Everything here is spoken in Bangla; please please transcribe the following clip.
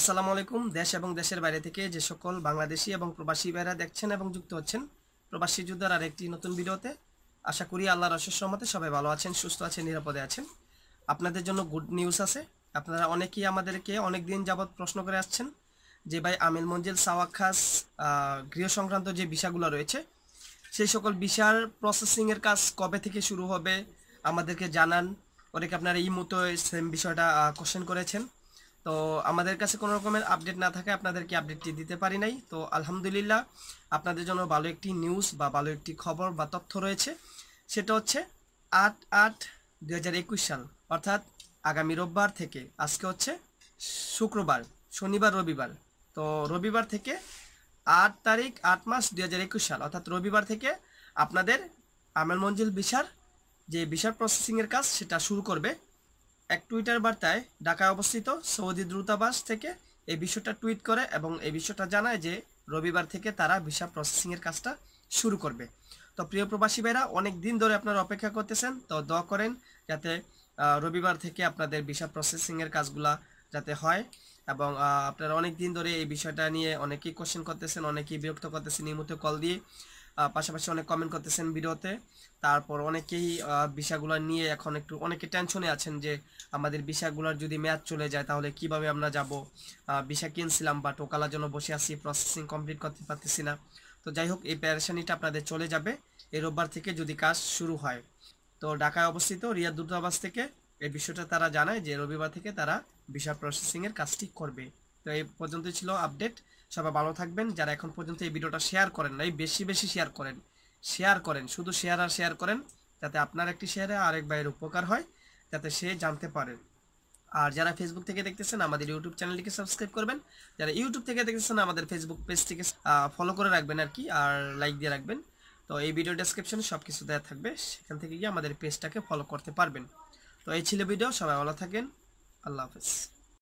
আসসালামু আলাইকুম দেশ এবং দেশের বাইরে থেকে যে সকল বাংলাদেশি এবং প্রবাসী ভাইরা দেখছেন এবং যুক্ত হচ্ছেন প্রবাসী যুদ্ধার আর একটি নতুন ভিডিওতে আশা করি আল্লাহর অশেষ সহমতে সবাই ভালো আছেন সুস্থ আছেন নিরাপদে আছেন আপনাদের জন্য গুড নিউজ আছে আপনারা অনেকেই আমাদেরকে অনেক দিন যাবৎ প্রশ্ন করে আসছেন যে ভাই আমিল মঞ্জিল সাওয়াখাস গৃহ সংক্রান্ত যে বিষাগুলো রয়েছে সেই সকল বিষার প্রসেসিংয়ের কাজ কবে থেকে শুরু হবে আমাদেরকে জানান অনেকে আপনারা এই মতো সেম বিষয়টা কোশ্চেন করেছেন তো আমাদের কাছে কোনো রকমের আপডেট না থাকে আপনাদেরকে আপডেটটি দিতে পারি নাই তো আলহামদুলিল্লাহ আপনাদের জন্য ভালো একটি নিউজ বা ভালো একটি খবর বা তথ্য রয়েছে সেটা হচ্ছে আট আট দুই সাল অর্থাৎ আগামী রোববার থেকে আজকে হচ্ছে শুক্রবার শনিবার রবিবার তো রবিবার থেকে আট তারিখ আট মাস দুই সাল অর্থাৎ রবিবার থেকে আপনাদের আমেল মঞ্জিল বিশার যে বিশার প্রসেসিংয়ের কাজ সেটা শুরু করবে এক টুইটার বার্তায় ঢাকায় অবস্থিত সৌদি দ্রুতাবাস থেকে এই বিষয়টা টুইট করে এবং এই বিষয়টা জানায় যে রবিবার থেকে তারা ভিসা প্রসেসিংয়ের কাজটা শুরু করবে তো প্রিয় প্রবাসী ভাইরা অনেক দিন ধরে আপনারা অপেক্ষা করতেছেন তো দ করেন যাতে রবিবার থেকে আপনাদের ভিসা প্রসেসিংয়ের কাজগুলা যাতে হয় এবং আপনারা অনেক দিন ধরে এই বিষয়টা নিয়ে অনেকেই কোশ্চেন করতেছেন অনেকেই বিরক্ত করতেছেন এই মুহূর্তে কল দিয়ে পাশাপাশি অনেক কমেন্ট করতেছেন ভিডিওতে তারপর অনেকেই বিষয়গুলো নিয়ে এখন একটু অনেকে টেনশনে আছেন যে আমাদের বিষয়গুলোর যদি ম্যাচ চলে যায় তাহলে কিভাবে আমরা যাব বিষয় কিনছিলাম বা টোকালার জন্য বসে আছি প্রসেসিং কমপ্লিট করতে পারতেছি না তো যাই হোক এই প্যারেশানিটা আপনাদের চলে যাবে এই রোববার থেকে যদি কাজ শুরু হয় তো ঢাকায় অবস্থিত রিয়া দূতাবাস থেকে এই বিষয়টা তারা জানায় যে রবিবার থেকে তারা ভিসা প্রসেসিংয়ের কাজটি করবে তো এই পর্যন্ত ছিল আপডেট সবাই ভালো থাকবেন যারা এখন পর্যন্ত এই ভিডিওটা শেয়ার করেন নাই বেশি বেশি শেয়ার করেন শেয়ার করেন শুধু শেয়ার আর শেয়ার করেন যাতে আপনার একটি শেয়ারে আরেক ভাইয়ের উপকার হয় যাতে সে জানতে পারে আর যারা ফেসবুক থেকে দেখতেছেন আমাদের ইউটিউব চ্যানেলটিকে সাবস্ক্রাইব করবেন যারা ইউটিউব থেকে দেখতেছেন আমাদের ফেসবুক পেজটিকে ফলো করে রাখবেন আর কি আর লাইক দিয়ে রাখবেন তো এই ভিডিও ডেসক্রিপশনে সব কিছু দেওয়া থাকবে সেখান থেকে গিয়ে আমাদের পেজটাকে ফলো করতে পারবেন তো এই ছিল ভিডিও সবাই ভালো থাকেন আল্লাহ হাফেজ